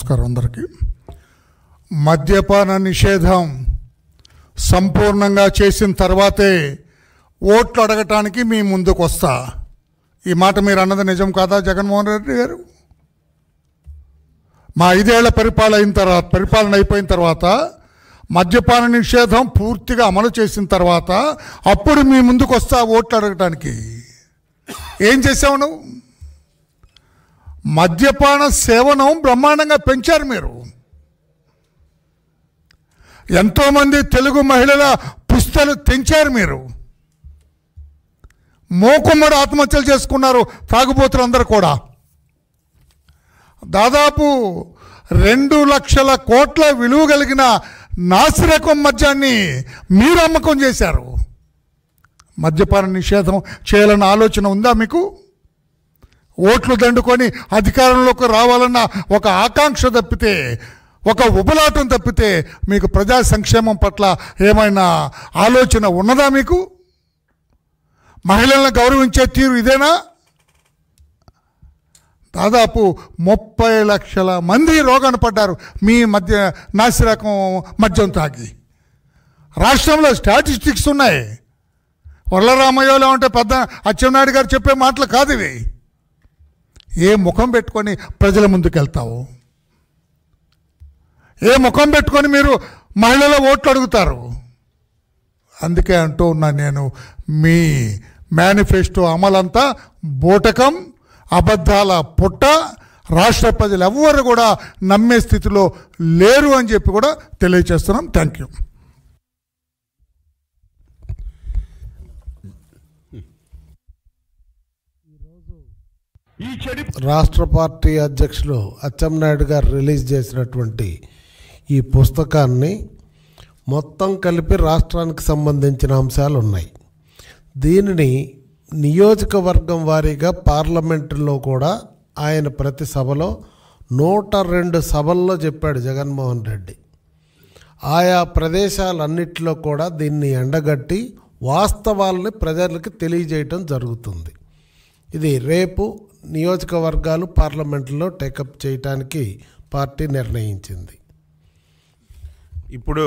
నమస్కారం అందరికీ మద్యపాన నిషేధం సంపూర్ణంగా చేసిన తర్వాతే ఓట్లు అడగటానికి మీ ముందుకు వస్తా ఈ మాట మీరు అన్నది నిజం కాదా జగన్మోహన్ రెడ్డి గారు మా ఐదేళ్ల పరిపాలన అయిన తర్వాత పరిపాలన అయిపోయిన తర్వాత మద్యపాన నిషేధం పూర్తిగా అమలు చేసిన తర్వాత అప్పుడు మీ ముందుకు వస్తా ఓట్లు అడగటానికి ఏం చేసావు నువ్వు మద్యపాన సేవనం బ్రహ్మాండంగా పెంచారు మీరు ఎంతోమంది తెలుగు మహిళల పుస్తలు తెంచారు మీరు మోకుమ్మడి ఆత్మహత్యలు చేసుకున్నారు అందరు కూడా దాదాపు రెండు లక్షల కోట్ల విలువ కలిగిన నాసిరకం మద్యాన్ని మీరు అమ్మకం చేశారు మద్యపాన నిషేధం చేయాలన్న ఆలోచన ఉందా మీకు ఓట్లు దండుకొని అధికారంలోకి రావాలన్న ఒక ఆకాంక్ష తప్పితే ఒక ఉబలాటం తప్పితే మీకు ప్రజా సంక్షేమం పట్ల ఏమైనా ఆలోచన ఉన్నదా మీకు మహిళలను గౌరవించే తీరు ఇదేనా దాదాపు ముప్పై లక్షల మంది రోగాన్ని పడ్డారు మీ మధ్య నాసిరకం మద్యం తాగి రాష్ట్రంలో స్టాటిస్టిక్స్ ఉన్నాయి వరలరామయ్యలో ఉంటే పెద్ద అచ్చెన్నాయుడు గారు చెప్పే మాటలు కాదు ఇవి ఏ ముఖం పెట్టుకొని ప్రజల ముందుకు వెళ్తావు ఏ ముఖం పెట్టుకొని మీరు మహిళల ఓట్లు అడుగుతారు అందుకే అంటూ ఉన్నా నేను మీ మేనిఫెస్టో అమలంతా బోటకం అబద్ధాల పుట్ట రాష్ట్ర ప్రజలు ఎవ్వరు కూడా నమ్మే స్థితిలో లేరు అని చెప్పి కూడా తెలియజేస్తున్నాం థ్యాంక్ యూ ఈ చెడు రాష్ట్ర పార్టీ అధ్యక్షులు అచ్చెన్నాయుడు గారు రిలీజ్ చేసినటువంటి ఈ పుస్తకాన్ని మొత్తం కలిపి రాష్ట్రానికి సంబంధించిన అంశాలు ఉన్నాయి దీనిని నియోజకవర్గం వారీగా పార్లమెంటులో కూడా ఆయన ప్రతి సభలో నూట రెండు సభల్లో చెప్పాడు జగన్మోహన్ రెడ్డి ఆయా ప్రదేశాలన్నింటిలో కూడా దీన్ని ఎండగట్టి వాస్తవాలని ప్రజలకు తెలియజేయటం జరుగుతుంది ఇది రేపు నియోజకవర్గాలు పార్లమెంట్లో టేకప్ చేయటానికి పార్టీ నిర్ణయించింది ఇప్పుడు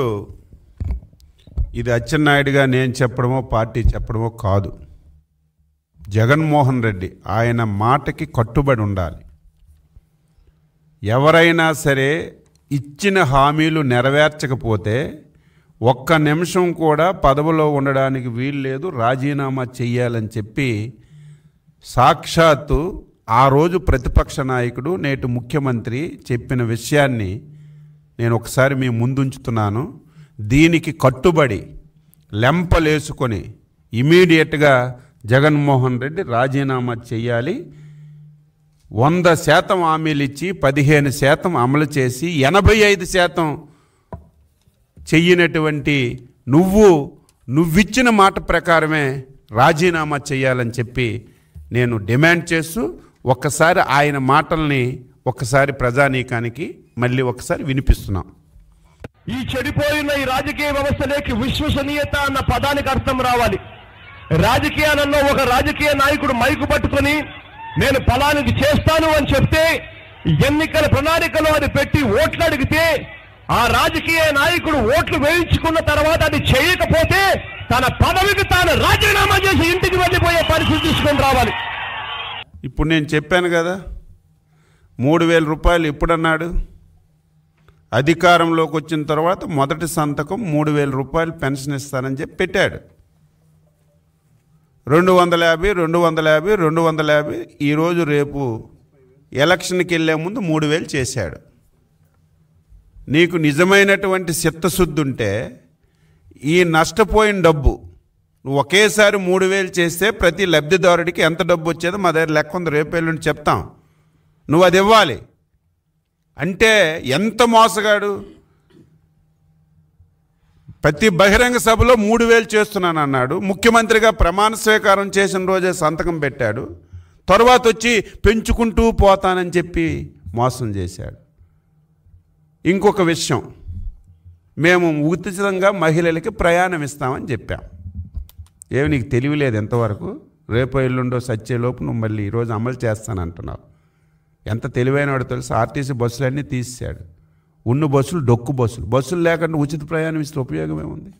ఇది అచ్చెన్నాయుడుగా నేను చెప్పడమో పార్టీ చెప్పడమో కాదు జగన్మోహన్ రెడ్డి ఆయన మాటకి కట్టుబడి ఉండాలి ఎవరైనా సరే ఇచ్చిన హామీలు నెరవేర్చకపోతే ఒక్క నిమిషం కూడా పదవిలో ఉండడానికి వీల్లేదు రాజీనామా చెయ్యాలని చెప్పి సాక్షాత్తు ఆ రోజు ప్రతిపక్ష నాయకుడు నేటి ముఖ్యమంత్రి చెప్పిన విషయాన్ని నేను ఒకసారి మీ ముందుంచుతున్నాను దీనికి కట్టుబడి లెంపలేసుకొని ఇమీడియట్గా జగన్మోహన్ రెడ్డి రాజీనామా చేయాలి వంద శాతం హామీలు ఇచ్చి పదిహేను శాతం అమలు చేసి ఎనభై ఐదు శాతం చెయ్యినటువంటి నువ్వు నువ్విచ్చిన మాట ప్రకారమే రాజీనామా చేయాలని చెప్పి నేను డిమాండ్ చేస్తూ ఒక్కసారి ఆయన మాటల్ని ఒక్కసారి ప్రజానీకానికి మళ్ళీ ఒకసారి వినిపిస్తున్నాం ఈ చెడిపోయిన ఈ రాజకీయ వ్యవస్థలోకి విశ్వసనీయత అన్న పదానికి అర్థం రావాలి రాజకీయాలలో ఒక రాజకీయ నాయకుడు మైకు పట్టుకుని నేను ఫలానికి చేస్తాను అని చెప్తే ఎన్నికల ప్రణాళికలో అది పెట్టి ఓట్లు అడిగితే ఆ రాజకీయ నాయకుడు ఓట్లు వేయించుకున్న తర్వాత అది చేయకపోతే తన పదవికి తాను రాజీనామా చేసి ఇంటికి వెళ్ళిపోయే పరిస్థితి తీసుకొని రావాలి ఇప్పుడు నేను చెప్పాను కదా మూడు వేల రూపాయలు ఎప్పుడన్నాడు అధికారంలోకి వచ్చిన తర్వాత మొదటి సంతకం మూడు వేల రూపాయలు పెన్షన్ ఇస్తానని చెప్పి పెట్టాడు రెండు వందల యాభై రెండు వందల యాభై రెండు వందల యాభై ఈరోజు రేపు ఎలక్షన్కి వెళ్ళే ముందు మూడు వేలు చేశాడు నీకు నిజమైనటువంటి చిత్తశుద్ధి ఉంటే ఈ నష్టపోయిన డబ్బు నువ్వు ఒకేసారి మూడు వేలు చేస్తే ప్రతి లబ్ధిదారుడికి ఎంత డబ్బు వచ్చేదో మా దగ్గర లెక్క ఉంది రేపేళ్ళుండి చెప్తాం నువ్వు అది ఇవ్వాలి అంటే ఎంత మోసగాడు ప్రతి బహిరంగ సభలో మూడు వేలు చేస్తున్నాను అన్నాడు ముఖ్యమంత్రిగా ప్రమాణ స్వీకారం చేసిన రోజే సంతకం పెట్టాడు తర్వాత వచ్చి పెంచుకుంటూ పోతానని చెప్పి మోసం చేశాడు ఇంకొక విషయం మేము ఉచితంగా మహిళలకి ప్రయాణం ఇస్తామని చెప్పాం ఏమి నీకు తెలియలేదు ఎంతవరకు రేపు ఎల్లుండో సచ్చేలోపు నువ్వు మళ్ళీ ఈరోజు అమలు చేస్తాను అంటున్నావు ఎంత వాడు తెలుసు ఆర్టీసీ బస్సులన్నీ తీసేశాడు ఉన్న బస్సులు డొక్కు బస్సులు బస్సులు లేకుండా ఉచిత ప్రయాణం ఇస్తే ఉపయోగం ఏముంది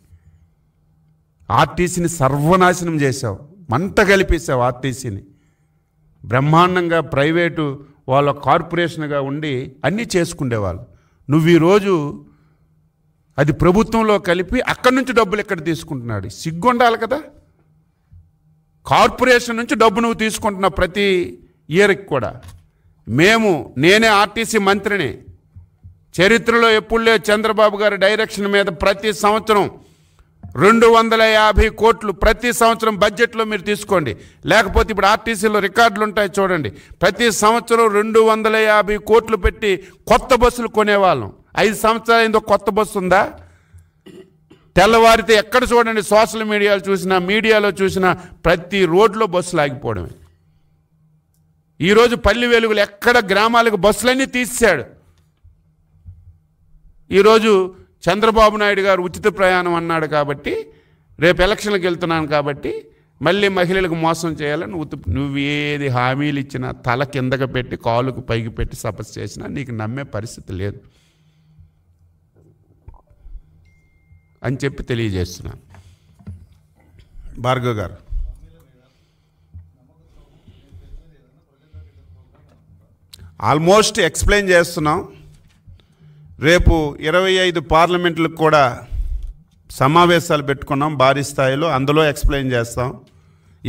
ఆర్టీసీని సర్వనాశనం చేశావు మంట కలిపేశావు ఆర్టీసీని బ్రహ్మాండంగా ప్రైవేటు వాళ్ళ కార్పొరేషన్గా ఉండి అన్నీ చేసుకుండేవాళ్ళు నువ్వు ఈరోజు అది ప్రభుత్వంలో కలిపి అక్కడి నుంచి డబ్బులు ఇక్కడ తీసుకుంటున్నాడు సిగ్గుండాలి కదా కార్పొరేషన్ నుంచి డబ్బు నువ్వు తీసుకుంటున్న ప్రతి ఇయర్కి కూడా మేము నేనే ఆర్టీసీ మంత్రిని చరిత్రలో లేదు చంద్రబాబు గారి డైరెక్షన్ మీద ప్రతి సంవత్సరం రెండు వందల యాభై కోట్లు ప్రతి సంవత్సరం బడ్జెట్లో మీరు తీసుకోండి లేకపోతే ఇప్పుడు ఆర్టీసీలో రికార్డులు ఉంటాయి చూడండి ప్రతి సంవత్సరం రెండు వందల యాభై కోట్లు పెట్టి కొత్త బస్సులు కొనేవాళ్ళం ఐదు సంవత్సరాలు ఏందో కొత్త బస్సు ఉందా తెల్లవారితే ఎక్కడ చూడండి సోషల్ మీడియాలో చూసినా మీడియాలో చూసినా ప్రతి రోడ్లో బస్సులు ఆగిపోవడమే ఈరోజు పల్లి వెలుగులు ఎక్కడ గ్రామాలకు బస్సులన్నీ తీసాడు ఈరోజు చంద్రబాబు నాయుడు గారు ఉచిత ప్రయాణం అన్నాడు కాబట్టి రేపు ఎలక్షన్లకు వెళ్తున్నాను కాబట్టి మళ్ళీ మహిళలకు మోసం చేయాలని నువ్వు నువ్వేది హామీలు ఇచ్చినా తల కిందకు పెట్టి కాలుకు పైకి పెట్టి సపస్ చేసినా నీకు నమ్మే పరిస్థితి లేదు అని చెప్పి తెలియజేస్తున్నాను భార్గవ్ గారు ఆల్మోస్ట్ ఎక్స్ప్లెయిన్ చేస్తున్నాం రేపు ఇరవై ఐదు పార్లమెంట్లకు కూడా సమావేశాలు పెట్టుకున్నాం భారీ స్థాయిలో అందులో ఎక్స్ప్లెయిన్ చేస్తాం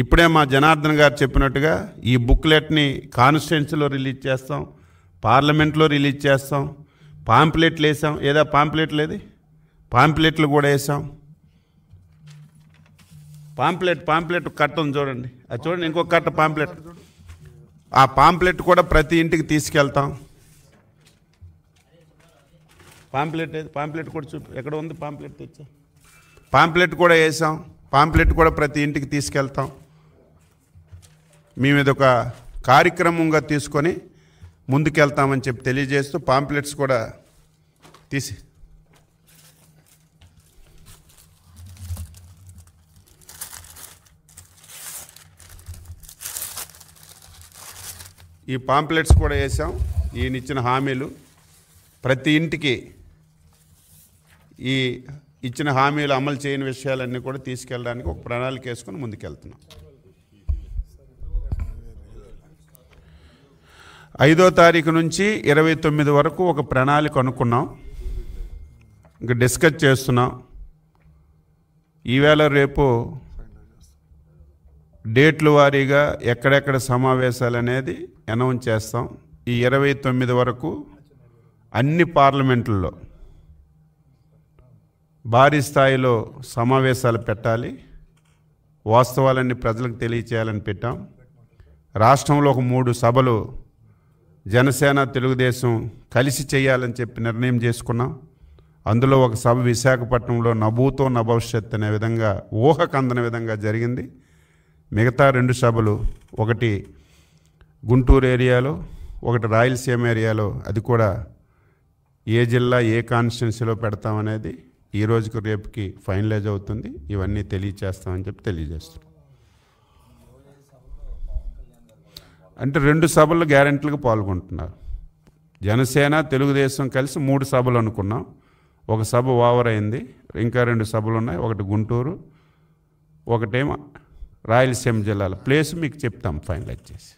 ఇప్పుడే మా జనార్దన్ గారు చెప్పినట్టుగా ఈ బుక్లెట్ని కాన్స్టిట్యున్సీలో రిలీజ్ చేస్తాం పార్లమెంట్లో రిలీజ్ చేస్తాం పాంప్లెట్లు వేసాం ఏదో పాంప్లెట్ ఏది పాంప్లెట్లు కూడా వేసాం పాంప్లెట్ పాంప్లెట్ కట్ట ఉంది చూడండి అది చూడండి ఇంకొక కట్ట పాంప్లెట్ ఆ పాంప్లెట్ కూడా ప్రతి ఇంటికి తీసుకెళ్తాం పాంప్లెట్ పాంప్లెట్ కూడా చూపి ఎక్కడ ఉంది పాంప్లెట్ తెచ్చా పాంప్లెట్ కూడా వేసాం పాంప్లెట్ కూడా ప్రతి ఇంటికి తీసుకెళ్తాం మేము ఇది ఒక కార్యక్రమంగా తీసుకొని ముందుకెళ్తామని చెప్పి తెలియజేస్తూ పాంప్లెట్స్ కూడా తీసి ఈ పాంప్లెట్స్ కూడా వేసాం ఈయన ఇచ్చిన హామీలు ప్రతి ఇంటికి ఈ ఇచ్చిన హామీలు అమలు చేయని విషయాలన్నీ కూడా తీసుకెళ్ళడానికి ఒక ప్రణాళిక వేసుకొని ముందుకెళ్తున్నాం ఐదో తారీఖు నుంచి ఇరవై తొమ్మిది వరకు ఒక ప్రణాళిక అనుకున్నాం ఇంకా డిస్కస్ చేస్తున్నాం ఈవేళ రేపు డేట్లు వారీగా ఎక్కడెక్కడ సమావేశాలు అనేది అనౌన్స్ చేస్తాం ఈ ఇరవై తొమ్మిది వరకు అన్ని పార్లమెంట్లలో భారీ స్థాయిలో సమావేశాలు పెట్టాలి వాస్తవాలన్నీ ప్రజలకు తెలియచేయాలని పెట్టాం రాష్ట్రంలో ఒక మూడు సభలు జనసేన తెలుగుదేశం కలిసి చేయాలని చెప్పి నిర్ణయం చేసుకున్నాం అందులో ఒక సభ విశాఖపట్నంలో నభూతో నభవిష్యత్ అనే విధంగా ఊహకందని విధంగా జరిగింది మిగతా రెండు సభలు ఒకటి గుంటూరు ఏరియాలో ఒకటి రాయలసీమ ఏరియాలో అది కూడా ఏ జిల్లా ఏ కాన్స్టిట్యున్సీలో పెడతామనేది ఈ రోజుకు రేపుకి ఫైనలైజ్ అవుతుంది ఇవన్నీ తెలియచేస్తామని చెప్పి తెలియజేస్తాం అంటే రెండు సభలు గ్యారెంటీలకు పాల్గొంటున్నారు జనసేన తెలుగుదేశం కలిసి మూడు సభలు అనుకున్నాం ఒక సభ ఓవర్ అయింది ఇంకా రెండు సభలు ఉన్నాయి ఒకటి గుంటూరు ఒకటేమో రాయలసీమ జిల్లాలో ప్లేస్ మీకు చెప్తాం ఫైనలైజ్ చేసి